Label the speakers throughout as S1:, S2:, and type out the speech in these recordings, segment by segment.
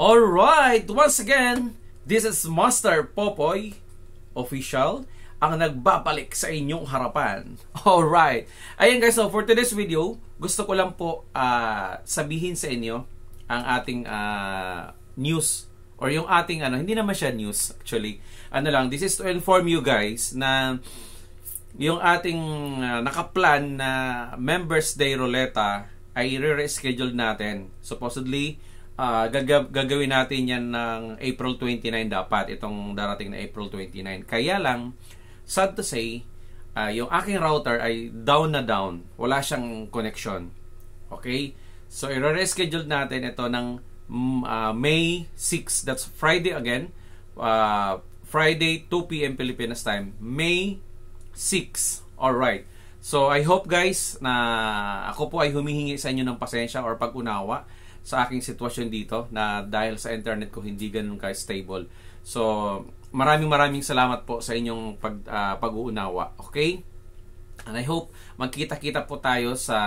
S1: Alright, once again, this is Master Popoy Official ang nagbabalik sa inyong harapan. Alright, Ayun guys, so for today's video, gusto ko lang po uh, sabihin sa inyo ang ating uh, news or yung ating ano, hindi naman siya news actually. Ano lang, this is to inform you guys na yung ating uh, nakaplan na Members Day Roleta ay re-reschedule natin. Supposedly, uh, gagawin natin yan ng April 29 dapat, itong darating na April 29. Kaya lang, sad to say, uh, yung aking router ay down na down. Wala siyang connection. Okay? So, i-reschedule natin ito ng uh, May 6. That's Friday again. Uh, Friday, 2 p.m. Pilipinas time. May 6. Alright. So, I hope guys na ako po ay humihingi sa inyo ng pasensya or pag-unawa sa aking sitwasyon dito na dahil sa internet ko hindi ganun ka stable. So, maraming maraming salamat po sa inyong pag uh, pag-uunawa. Okay? And I hope magkita-kita po tayo sa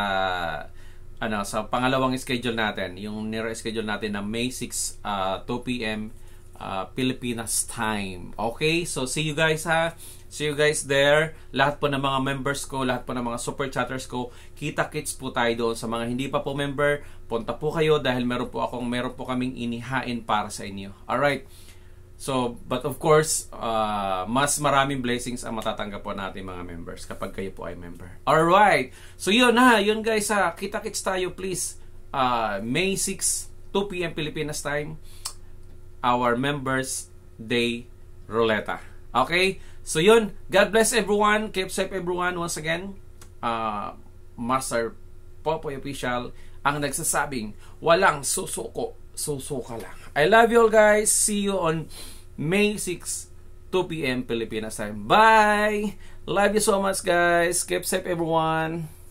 S1: ano sa pangalawang schedule natin, yung nire-schedule natin na May 6 uh, 2 PM uh, Pilipinas time. Okay? So, see you guys ha. See you guys there. Lahat po ng mga members ko, lahat po ng mga super chatters ko, kita-kits po tayo doon. Sa mga hindi pa po member, punta po kayo dahil meron po akong, meron po kaming inihain para sa inyo. Alright? So, but of course, uh, mas maraming blessings ang matatanggap po natin mga members kapag kayo po ay member. Alright! So, yun ha. Yun guys ha. Kita-kits tayo please. Uh, May 6, 2pm Pilipinas time our members day ruleta. Okay? So yun, God bless everyone. Keep safe everyone once again. Uh, Master Popoy Official ang nagsasabing walang susuko, susuka lang. I love you all guys. See you on May 6, 2 p.m. Pilipinas time. Bye! Love you so much guys. Keep safe everyone.